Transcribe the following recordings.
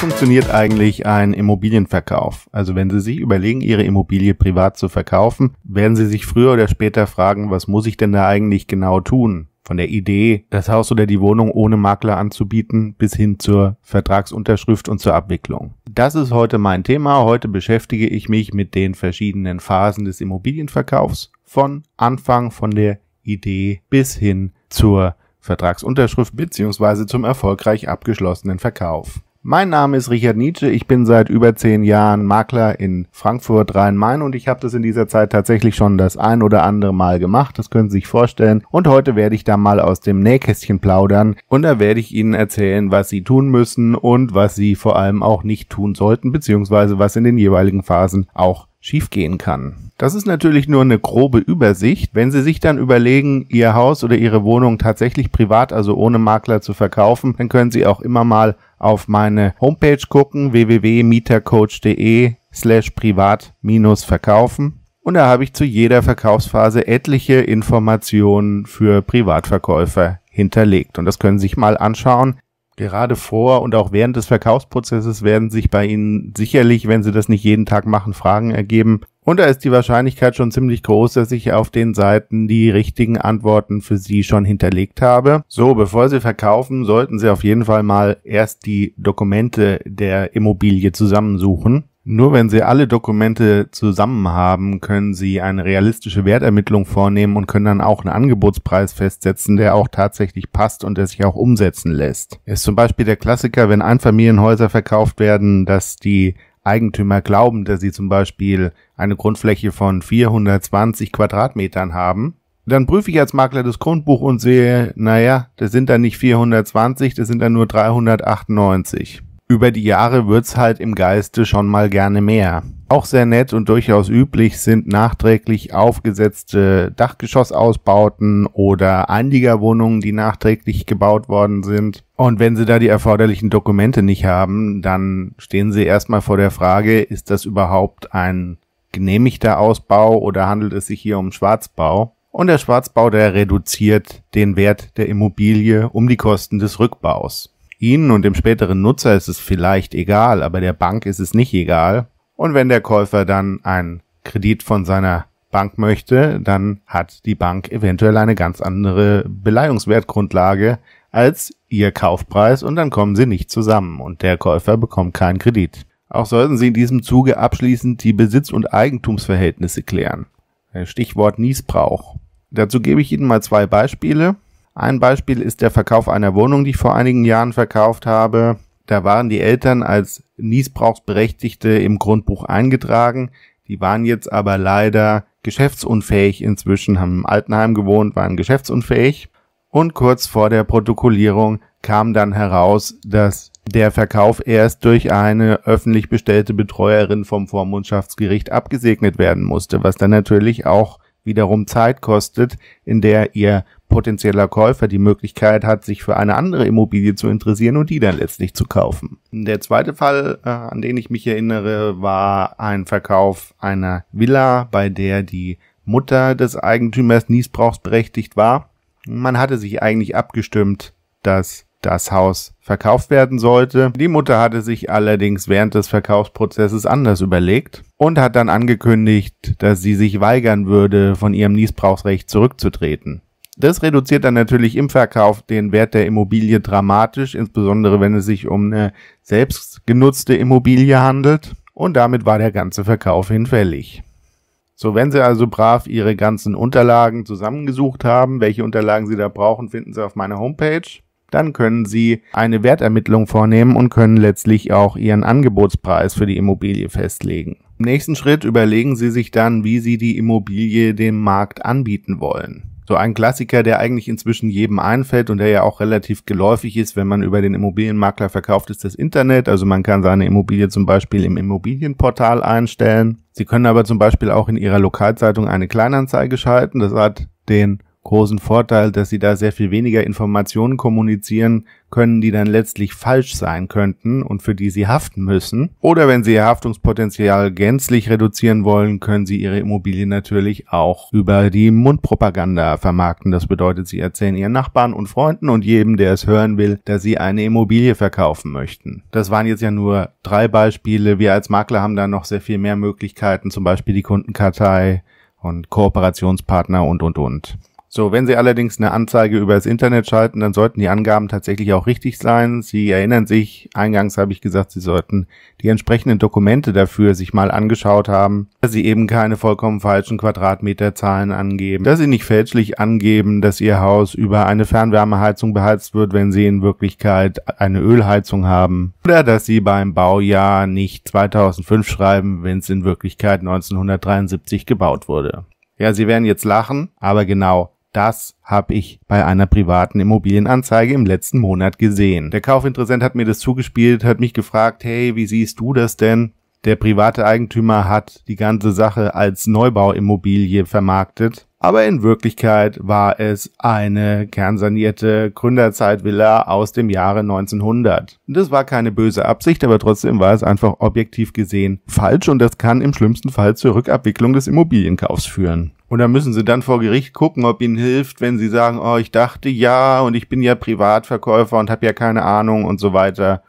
funktioniert eigentlich ein Immobilienverkauf? Also wenn Sie sich überlegen, Ihre Immobilie privat zu verkaufen, werden Sie sich früher oder später fragen, was muss ich denn da eigentlich genau tun? Von der Idee, das Haus oder die Wohnung ohne Makler anzubieten, bis hin zur Vertragsunterschrift und zur Abwicklung. Das ist heute mein Thema. Heute beschäftige ich mich mit den verschiedenen Phasen des Immobilienverkaufs. Von Anfang, von der Idee bis hin zur Vertragsunterschrift beziehungsweise zum erfolgreich abgeschlossenen Verkauf. Mein Name ist Richard Nietzsche. Ich bin seit über zehn Jahren Makler in Frankfurt Rhein-Main und ich habe das in dieser Zeit tatsächlich schon das ein oder andere Mal gemacht. Das können Sie sich vorstellen. Und heute werde ich da mal aus dem Nähkästchen plaudern und da werde ich Ihnen erzählen, was Sie tun müssen und was Sie vor allem auch nicht tun sollten, beziehungsweise was in den jeweiligen Phasen auch schiefgehen kann. Das ist natürlich nur eine grobe Übersicht. Wenn Sie sich dann überlegen, Ihr Haus oder Ihre Wohnung tatsächlich privat, also ohne Makler zu verkaufen, dann können Sie auch immer mal auf meine Homepage gucken, www.mietercoach.de slash privat minus verkaufen. Und da habe ich zu jeder Verkaufsphase etliche Informationen für Privatverkäufer hinterlegt. Und das können Sie sich mal anschauen. Gerade vor und auch während des Verkaufsprozesses werden sich bei Ihnen sicherlich, wenn Sie das nicht jeden Tag machen, Fragen ergeben. Und da ist die Wahrscheinlichkeit schon ziemlich groß, dass ich auf den Seiten die richtigen Antworten für Sie schon hinterlegt habe. So, bevor Sie verkaufen, sollten Sie auf jeden Fall mal erst die Dokumente der Immobilie zusammensuchen. Nur wenn Sie alle Dokumente zusammen haben, können Sie eine realistische Wertermittlung vornehmen und können dann auch einen Angebotspreis festsetzen, der auch tatsächlich passt und der sich auch umsetzen lässt. Ist zum Beispiel der Klassiker, wenn Einfamilienhäuser verkauft werden, dass die Eigentümer glauben, dass sie zum Beispiel eine Grundfläche von 420 Quadratmetern haben, dann prüfe ich als Makler das Grundbuch und sehe, naja, das sind dann nicht 420, das sind dann nur 398 über die Jahre wird's halt im Geiste schon mal gerne mehr. Auch sehr nett und durchaus üblich sind nachträglich aufgesetzte Dachgeschossausbauten oder Anliegerwohnungen, die nachträglich gebaut worden sind. Und wenn sie da die erforderlichen Dokumente nicht haben, dann stehen sie erstmal vor der Frage, ist das überhaupt ein genehmigter Ausbau oder handelt es sich hier um Schwarzbau? Und der Schwarzbau, der reduziert den Wert der Immobilie um die Kosten des Rückbaus. Ihnen und dem späteren Nutzer ist es vielleicht egal, aber der Bank ist es nicht egal. Und wenn der Käufer dann einen Kredit von seiner Bank möchte, dann hat die Bank eventuell eine ganz andere Beleihungswertgrundlage als ihr Kaufpreis und dann kommen sie nicht zusammen und der Käufer bekommt keinen Kredit. Auch sollten Sie in diesem Zuge abschließend die Besitz- und Eigentumsverhältnisse klären. Stichwort Niesbrauch. Dazu gebe ich Ihnen mal zwei Beispiele. Ein Beispiel ist der Verkauf einer Wohnung, die ich vor einigen Jahren verkauft habe. Da waren die Eltern als Niesbrauchsberechtigte im Grundbuch eingetragen. Die waren jetzt aber leider geschäftsunfähig inzwischen, haben im Altenheim gewohnt, waren geschäftsunfähig. Und kurz vor der Protokollierung kam dann heraus, dass der Verkauf erst durch eine öffentlich bestellte Betreuerin vom Vormundschaftsgericht abgesegnet werden musste, was dann natürlich auch wiederum Zeit kostet, in der ihr potenzieller Käufer die Möglichkeit hat, sich für eine andere Immobilie zu interessieren und die dann letztlich zu kaufen. Der zweite Fall, äh, an den ich mich erinnere, war ein Verkauf einer Villa, bei der die Mutter des Eigentümers nießbrauchsberechtigt war. Man hatte sich eigentlich abgestimmt, dass das Haus verkauft werden sollte. Die Mutter hatte sich allerdings während des Verkaufsprozesses anders überlegt und hat dann angekündigt, dass sie sich weigern würde, von ihrem Niesbrauchsrecht zurückzutreten. Das reduziert dann natürlich im Verkauf den Wert der Immobilie dramatisch, insbesondere wenn es sich um eine selbstgenutzte Immobilie handelt. Und damit war der ganze Verkauf hinfällig. So, wenn Sie also brav Ihre ganzen Unterlagen zusammengesucht haben, welche Unterlagen Sie da brauchen, finden Sie auf meiner Homepage dann können Sie eine Wertermittlung vornehmen und können letztlich auch Ihren Angebotspreis für die Immobilie festlegen. Im nächsten Schritt überlegen Sie sich dann, wie Sie die Immobilie dem Markt anbieten wollen. So ein Klassiker, der eigentlich inzwischen jedem einfällt und der ja auch relativ geläufig ist, wenn man über den Immobilienmakler verkauft, ist das Internet. Also man kann seine Immobilie zum Beispiel im Immobilienportal einstellen. Sie können aber zum Beispiel auch in Ihrer Lokalzeitung eine Kleinanzeige schalten. Das hat den großen Vorteil, dass sie da sehr viel weniger Informationen kommunizieren können, die dann letztlich falsch sein könnten und für die sie haften müssen. Oder wenn sie ihr Haftungspotenzial gänzlich reduzieren wollen, können sie ihre Immobilie natürlich auch über die Mundpropaganda vermarkten. Das bedeutet, sie erzählen ihren Nachbarn und Freunden und jedem, der es hören will, dass sie eine Immobilie verkaufen möchten. Das waren jetzt ja nur drei Beispiele. Wir als Makler haben da noch sehr viel mehr Möglichkeiten, zum Beispiel die Kundenkartei und Kooperationspartner und, und, und. So, wenn Sie allerdings eine Anzeige über das Internet schalten, dann sollten die Angaben tatsächlich auch richtig sein. Sie erinnern sich, eingangs habe ich gesagt, Sie sollten die entsprechenden Dokumente dafür sich mal angeschaut haben, dass Sie eben keine vollkommen falschen Quadratmeterzahlen angeben, dass Sie nicht fälschlich angeben, dass Ihr Haus über eine Fernwärmeheizung beheizt wird, wenn Sie in Wirklichkeit eine Ölheizung haben, oder dass Sie beim Baujahr nicht 2005 schreiben, wenn es in Wirklichkeit 1973 gebaut wurde. Ja, Sie werden jetzt lachen, aber genau das habe ich bei einer privaten Immobilienanzeige im letzten Monat gesehen. Der Kaufinteressent hat mir das zugespielt, hat mich gefragt, hey, wie siehst du das denn? Der private Eigentümer hat die ganze Sache als Neubauimmobilie vermarktet aber in Wirklichkeit war es eine kernsanierte Gründerzeitvilla aus dem Jahre 1900. Das war keine böse Absicht, aber trotzdem war es einfach objektiv gesehen falsch und das kann im schlimmsten Fall zur Rückabwicklung des Immobilienkaufs führen. Und da müssen sie dann vor Gericht gucken, ob ihnen hilft, wenn sie sagen, oh, ich dachte ja und ich bin ja Privatverkäufer und habe ja keine Ahnung und so weiter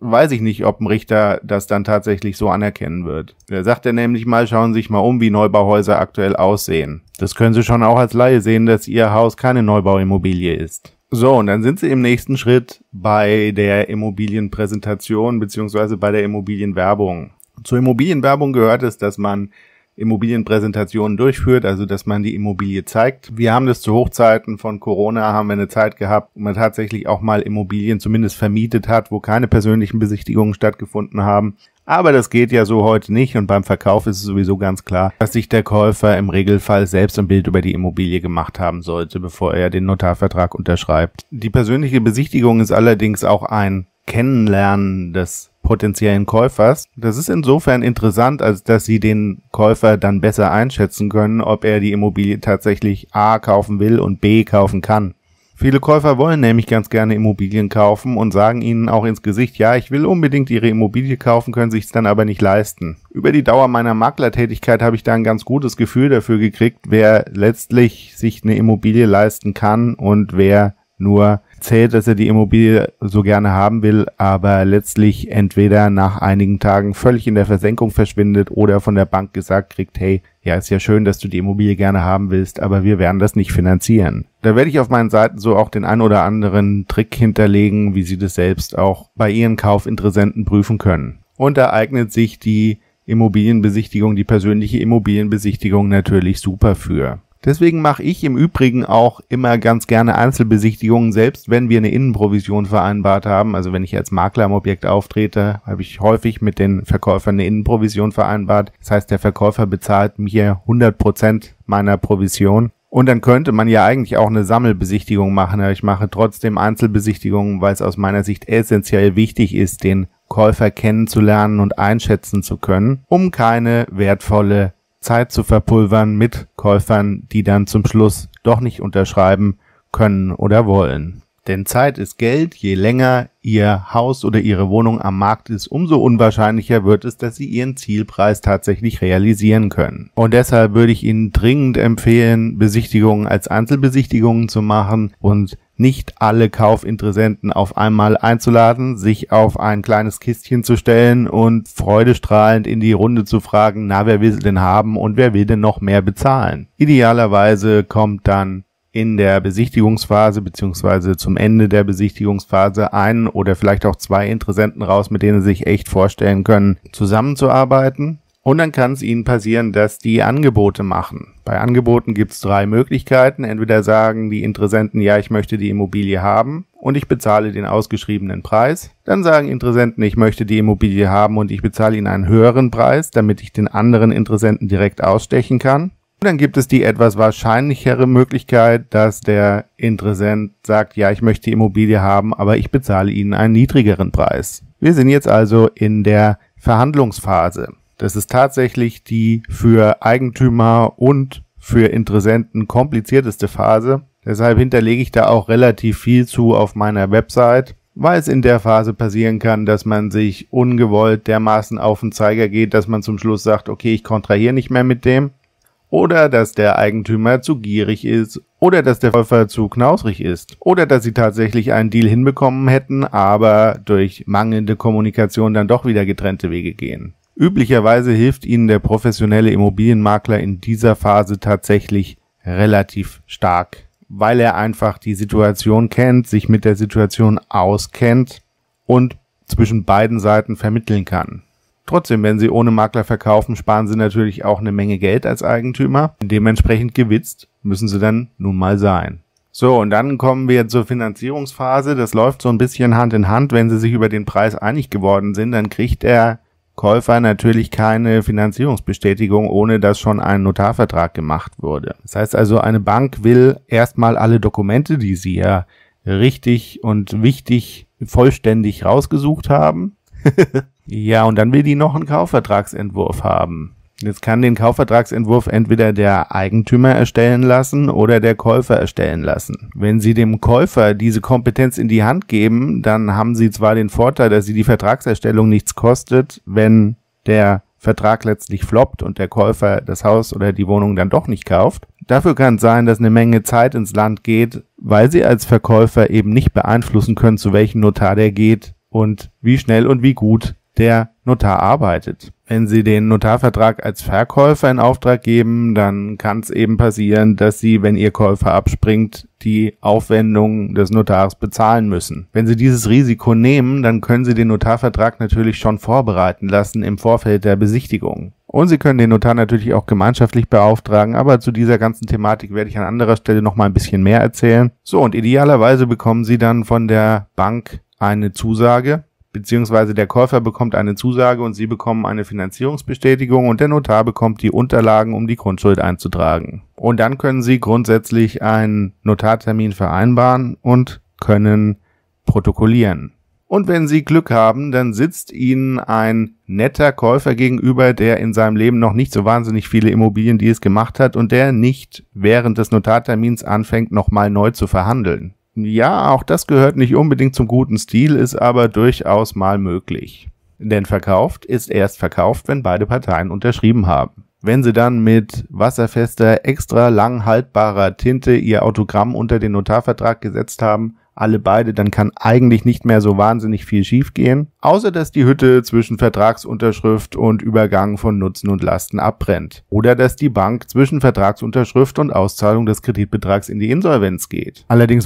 weiß ich nicht, ob ein Richter das dann tatsächlich so anerkennen wird. Da sagt er nämlich mal, schauen Sie sich mal um, wie Neubauhäuser aktuell aussehen. Das können Sie schon auch als Laie sehen, dass Ihr Haus keine Neubauimmobilie ist. So, und dann sind Sie im nächsten Schritt bei der Immobilienpräsentation bzw. bei der Immobilienwerbung. Zur Immobilienwerbung gehört es, dass man Immobilienpräsentationen durchführt, also dass man die Immobilie zeigt. Wir haben das zu Hochzeiten von Corona, haben wir eine Zeit gehabt, wo man tatsächlich auch mal Immobilien zumindest vermietet hat, wo keine persönlichen Besichtigungen stattgefunden haben. Aber das geht ja so heute nicht und beim Verkauf ist es sowieso ganz klar, dass sich der Käufer im Regelfall selbst ein Bild über die Immobilie gemacht haben sollte, bevor er den Notarvertrag unterschreibt. Die persönliche Besichtigung ist allerdings auch ein Kennenlernen des potenziellen Käufers. Das ist insofern interessant, als dass sie den Käufer dann besser einschätzen können, ob er die Immobilie tatsächlich A kaufen will und B kaufen kann. Viele Käufer wollen nämlich ganz gerne Immobilien kaufen und sagen ihnen auch ins Gesicht, ja, ich will unbedingt ihre Immobilie kaufen, können sich es dann aber nicht leisten. Über die Dauer meiner Maklertätigkeit habe ich da ein ganz gutes Gefühl dafür gekriegt, wer letztlich sich eine Immobilie leisten kann und wer nur zählt, dass er die Immobilie so gerne haben will, aber letztlich entweder nach einigen Tagen völlig in der Versenkung verschwindet oder von der Bank gesagt kriegt, hey, ja, ist ja schön, dass du die Immobilie gerne haben willst, aber wir werden das nicht finanzieren. Da werde ich auf meinen Seiten so auch den ein oder anderen Trick hinterlegen, wie Sie das selbst auch bei Ihren Kaufinteressenten prüfen können. Und da eignet sich die Immobilienbesichtigung, die persönliche Immobilienbesichtigung natürlich super für. Deswegen mache ich im Übrigen auch immer ganz gerne Einzelbesichtigungen, selbst wenn wir eine Innenprovision vereinbart haben. Also wenn ich als Makler im Objekt auftrete, habe ich häufig mit den Verkäufern eine Innenprovision vereinbart. Das heißt, der Verkäufer bezahlt mir 100 Prozent meiner Provision. Und dann könnte man ja eigentlich auch eine Sammelbesichtigung machen, aber ich mache trotzdem Einzelbesichtigungen, weil es aus meiner Sicht essentiell wichtig ist, den Käufer kennenzulernen und einschätzen zu können, um keine wertvolle Zeit zu verpulvern mit Käufern, die dann zum Schluss doch nicht unterschreiben können oder wollen. Denn Zeit ist Geld. Je länger Ihr Haus oder Ihre Wohnung am Markt ist, umso unwahrscheinlicher wird es, dass Sie Ihren Zielpreis tatsächlich realisieren können. Und deshalb würde ich Ihnen dringend empfehlen, Besichtigungen als Einzelbesichtigungen zu machen und nicht alle Kaufinteressenten auf einmal einzuladen, sich auf ein kleines Kistchen zu stellen und freudestrahlend in die Runde zu fragen, na, wer will sie denn haben und wer will denn noch mehr bezahlen? Idealerweise kommt dann in der Besichtigungsphase beziehungsweise zum Ende der Besichtigungsphase ein oder vielleicht auch zwei Interessenten raus, mit denen sie sich echt vorstellen können, zusammenzuarbeiten. Und dann kann es Ihnen passieren, dass die Angebote machen. Bei Angeboten gibt es drei Möglichkeiten. Entweder sagen die Interessenten, ja, ich möchte die Immobilie haben und ich bezahle den ausgeschriebenen Preis. Dann sagen Interessenten, ich möchte die Immobilie haben und ich bezahle ihnen einen höheren Preis, damit ich den anderen Interessenten direkt ausstechen kann. Und dann gibt es die etwas wahrscheinlichere Möglichkeit, dass der Interessent sagt, ja, ich möchte die Immobilie haben, aber ich bezahle ihnen einen niedrigeren Preis. Wir sind jetzt also in der Verhandlungsphase. Das ist tatsächlich die für Eigentümer und für Interessenten komplizierteste Phase. Deshalb hinterlege ich da auch relativ viel zu auf meiner Website, weil es in der Phase passieren kann, dass man sich ungewollt dermaßen auf den Zeiger geht, dass man zum Schluss sagt, okay, ich kontrahiere nicht mehr mit dem. Oder dass der Eigentümer zu gierig ist. Oder dass der Käufer zu knausrig ist. Oder dass sie tatsächlich einen Deal hinbekommen hätten, aber durch mangelnde Kommunikation dann doch wieder getrennte Wege gehen. Üblicherweise hilft Ihnen der professionelle Immobilienmakler in dieser Phase tatsächlich relativ stark, weil er einfach die Situation kennt, sich mit der Situation auskennt und zwischen beiden Seiten vermitteln kann. Trotzdem, wenn Sie ohne Makler verkaufen, sparen Sie natürlich auch eine Menge Geld als Eigentümer. Dementsprechend gewitzt müssen Sie dann nun mal sein. So, und dann kommen wir zur Finanzierungsphase. Das läuft so ein bisschen Hand in Hand. Wenn Sie sich über den Preis einig geworden sind, dann kriegt er Käufer natürlich keine Finanzierungsbestätigung, ohne dass schon ein Notarvertrag gemacht wurde. Das heißt also, eine Bank will erstmal alle Dokumente, die sie ja richtig und wichtig vollständig rausgesucht haben. ja, und dann will die noch einen Kaufvertragsentwurf haben. Jetzt kann den Kaufvertragsentwurf entweder der Eigentümer erstellen lassen oder der Käufer erstellen lassen. Wenn Sie dem Käufer diese Kompetenz in die Hand geben, dann haben Sie zwar den Vorteil, dass Sie die Vertragserstellung nichts kostet, wenn der Vertrag letztlich floppt und der Käufer das Haus oder die Wohnung dann doch nicht kauft. Dafür kann es sein, dass eine Menge Zeit ins Land geht, weil sie als Verkäufer eben nicht beeinflussen können, zu welchem Notar der geht und wie schnell und wie gut der Notar arbeitet. Wenn Sie den Notarvertrag als Verkäufer in Auftrag geben, dann kann es eben passieren, dass Sie, wenn Ihr Käufer abspringt, die Aufwendungen des Notars bezahlen müssen. Wenn Sie dieses Risiko nehmen, dann können Sie den Notarvertrag natürlich schon vorbereiten lassen im Vorfeld der Besichtigung. Und Sie können den Notar natürlich auch gemeinschaftlich beauftragen, aber zu dieser ganzen Thematik werde ich an anderer Stelle noch mal ein bisschen mehr erzählen. So, und idealerweise bekommen Sie dann von der Bank eine Zusage, beziehungsweise der Käufer bekommt eine Zusage und Sie bekommen eine Finanzierungsbestätigung und der Notar bekommt die Unterlagen, um die Grundschuld einzutragen. Und dann können Sie grundsätzlich einen Notartermin vereinbaren und können protokollieren. Und wenn Sie Glück haben, dann sitzt Ihnen ein netter Käufer gegenüber, der in seinem Leben noch nicht so wahnsinnig viele Immobilien, die es gemacht hat und der nicht während des Notartermins anfängt, nochmal neu zu verhandeln ja, auch das gehört nicht unbedingt zum guten Stil, ist aber durchaus mal möglich. Denn verkauft ist erst verkauft, wenn beide Parteien unterschrieben haben. Wenn sie dann mit wasserfester, extra lang haltbarer Tinte ihr Autogramm unter den Notarvertrag gesetzt haben, alle beide, dann kann eigentlich nicht mehr so wahnsinnig viel schiefgehen, außer dass die Hütte zwischen Vertragsunterschrift und Übergang von Nutzen und Lasten abbrennt. Oder dass die Bank zwischen Vertragsunterschrift und Auszahlung des Kreditbetrags in die Insolvenz geht. Allerdings